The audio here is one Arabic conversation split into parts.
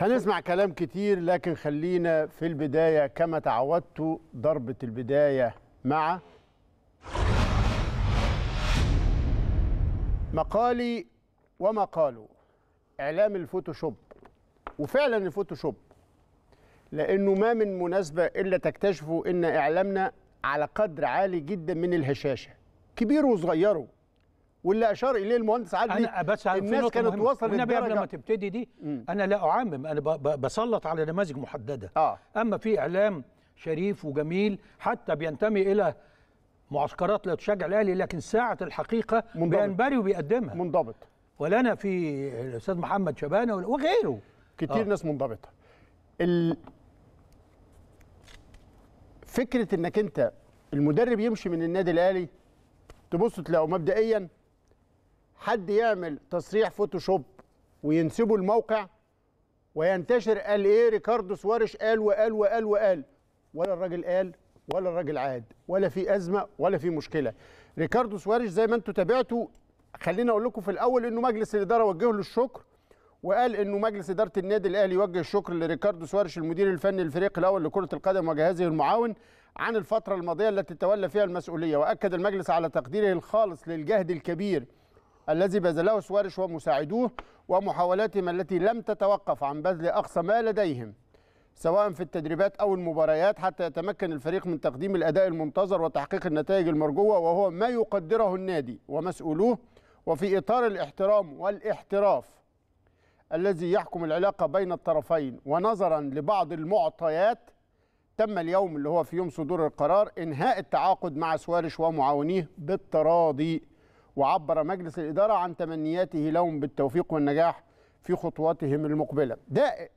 هنسمع كلام كتير لكن خلينا في البداية كما تعودت ضربة البداية مع مقالي وما قالوا إعلام الفوتوشوب وفعلا الفوتوشوب لأنه ما من مناسبة إلا تكتشفوا إن إعلامنا على قدر عالي جدا من الهشاشة كبير وصغيره واللي اشار اليه المهندس عدلي انا إيه؟ بس الناس كانت مهمة. وصلت قبل ما تبتدي دي م. انا لا اعمم انا بسلط على نماذج محدده آه. اما في اعلام شريف وجميل حتى بينتمي الى معسكرات لا تشجع الاهلي لكن ساعه الحقيقه منضبط. بينبري وبيقدمها منضبط ولنا في الاستاذ محمد شبانه وغيره كتير آه. ناس منضبطه ال... فكره انك انت المدرب يمشي من النادي الاهلي تبص تلاقوا مبدئيا حد يعمل تصريح فوتوشوب وينسبه الموقع وينتشر قال ايه ريكاردو سوارش قال وقال وقال وقال ولا الراجل قال ولا الراجل عاد ولا في ازمه ولا في مشكله ريكاردو سوارش زي ما انتم تابعتوا خليني اقول لكم في الاول انه مجلس الاداره وجه له الشكر وقال انه مجلس اداره النادي الاهلي يوجه الشكر لريكاردو سوارش المدير الفني للفريق الاول لكره القدم وجهازه المعاون عن الفتره الماضيه التي تولى فيها المسؤوليه واكد المجلس على تقديره الخالص للجهد الكبير الذي بذله سوارش ومساعدوه ومحاولاتهم التي لم تتوقف عن بذل أقصى ما لديهم سواء في التدريبات أو المباريات حتى يتمكن الفريق من تقديم الأداء المنتظر وتحقيق النتائج المرجوة وهو ما يقدره النادي ومسؤولوه وفي إطار الاحترام والاحتراف الذي يحكم العلاقة بين الطرفين ونظرا لبعض المعطيات تم اليوم اللي هو في يوم صدور القرار إنهاء التعاقد مع سوارش ومعاونيه بالتراضي وعبر مجلس الإدارة عن تمنياته لهم بالتوفيق والنجاح في خطواتهم المقبلة ده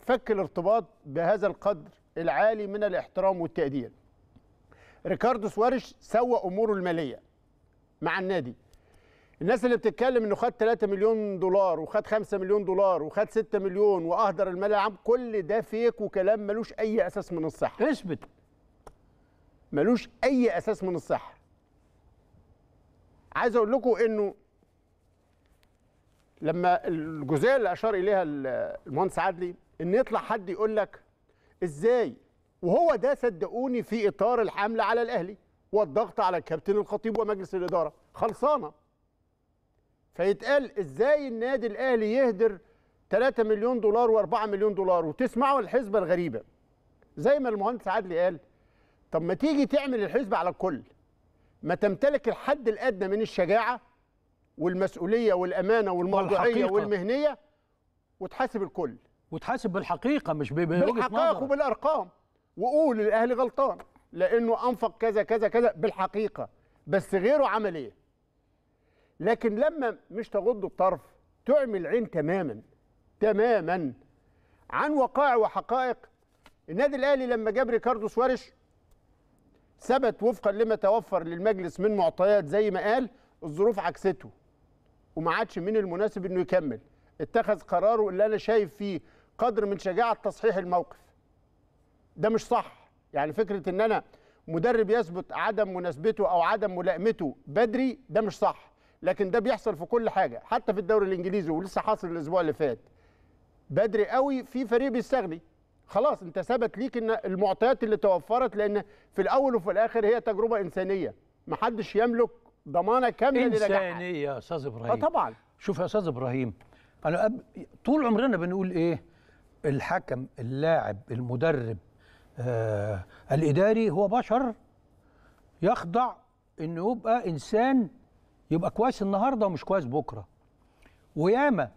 فك الارتباط بهذا القدر العالي من الاحترام والتقدير ريكاردو سوارش سوى أموره المالية مع النادي الناس اللي بتتكلم انه خد 3 مليون دولار وخد 5 مليون دولار وخد 6 مليون واهدر المال العام كل ده فيك وكلام ملوش اي اساس من الصحه اثبت ملوش اي اساس من الصحه عايز اقول لكم انه لما الجزئيه اللي اشار اليها المهندس عدلي ان يطلع حد يقول لك ازاي وهو ده صدقوني في اطار الحمله على الاهلي والضغط على الكابتن الخطيب ومجلس الاداره خلصانه فيتقال ازاي النادي الاهلي يهدر 3 مليون دولار و4 مليون دولار وتسمعوا الحسبه الغريبه زي ما المهندس عدلي قال طب ما تيجي تعمل الحسبه على الكل ما تمتلك الحد الادنى من الشجاعه والمسؤوليه والامانه والموضوعيه والمهنيه وتحاسب الكل وتحاسب بالحقيقه مش بالحقائق وبالارقام وقول الاهلي غلطان لانه انفق كذا كذا كذا بالحقيقه بس غيره عمل ايه لكن لما مش تغض الطرف تعمي العين تماما تماما عن وقائع وحقائق النادي الاهلي لما جاب ريكاردو سواريش ثبت وفقا لما توفر للمجلس من معطيات زي ما قال الظروف عكسته وما عادش من المناسب انه يكمل اتخذ قراره اللي انا شايف فيه قدر من شجاعه تصحيح الموقف ده مش صح يعني فكره ان انا مدرب يثبت عدم مناسبته او عدم ملائمته بدري ده مش صح لكن ده بيحصل في كل حاجه حتى في الدوري الانجليزي ولسه حاصل الاسبوع اللي فات بدري قوي في فريق بيستغني خلاص انت ثبت ليك ان المعطيات اللي توفرت لان في الاول وفي الاخر هي تجربه انسانيه محدش يملك ضمانه كامله لنجاحها انسانيه يا استاذ ابراهيم اه طبعا شوف يا استاذ ابراهيم انا أب... طول عمرنا بنقول ايه الحكم اللاعب المدرب آه الاداري هو بشر يخضع انه يبقى انسان يبقى كويس النهارده ومش كويس بكره وياما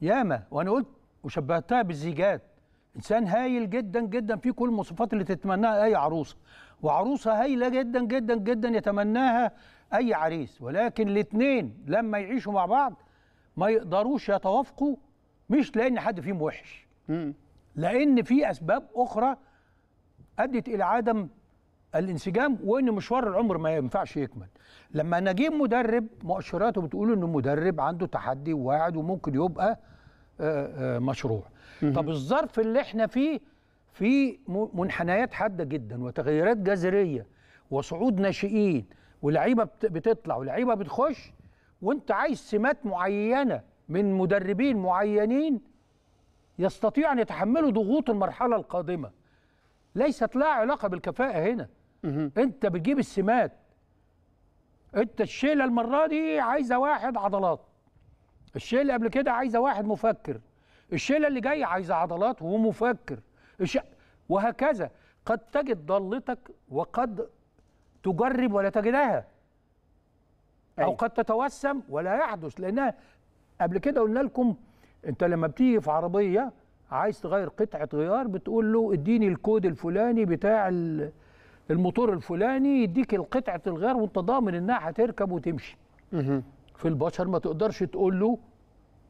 ياما وانا قلت وشبهتها بالزيجات انسان هايل جدا جدا في كل المواصفات اللي تتمناها اي عروسه وعروسه هايله جدا جدا جدا يتمناها اي عريس ولكن الاثنين لما يعيشوا مع بعض ما يقدروش يتوافقوا مش لان حد فيهم وحش لان في اسباب اخرى ادت الى عدم الانسجام وان مشوار العمر ما ينفعش يكمل لما نجيب مدرب مؤشراته بتقول ان المدرب عنده تحدي وواعد وممكن يبقى آه، آه، مشروع طب الظرف اللي احنا فيه في منحنيات حاده جدا وتغيرات جذريه وصعود ناشئين ولعيبه بتطلع ولعيبه بتخش وانت عايز سمات معينه من مدربين معينين يستطيعوا ان يتحملوا ضغوط المرحله القادمه ليست لها علاقه بالكفاءه هنا انت بتجيب السمات انت الشيله المره دي عايزه واحد عضلات الشيء اللي قبل كده عايزه واحد مفكر الشيله اللي جايه عايزه عضلات ومفكر الش... وهكذا قد تجد ضالتك وقد تجرب ولا تجدها أي. او أيوة. قد تتوسم ولا يحدث لانها قبل كده قلنا لكم انت لما بتيجي في عربيه عايز تغير قطعه غيار بتقول له اديني الكود الفلاني بتاع الموتور الفلاني يديك القطعه الغيار وانت ضامن انها هتركب وتمشي في البشر ما تقدرش تقول له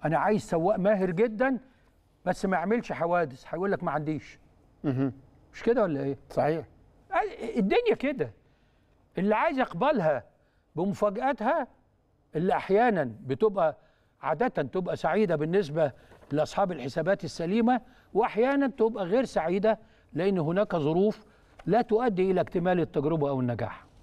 انا عايز سواق ماهر جدا بس ما يعملش حوادث هيقول لك ما عنديش مش كده ولا ايه صحيح الدنيا كده اللي عايز يقبلها بمفاجاتها اللي احيانا بتبقى عاده تبقى سعيده بالنسبه لاصحاب الحسابات السليمه واحيانا تبقى غير سعيده لان هناك ظروف لا تؤدي الى اكتمال التجربه او النجاح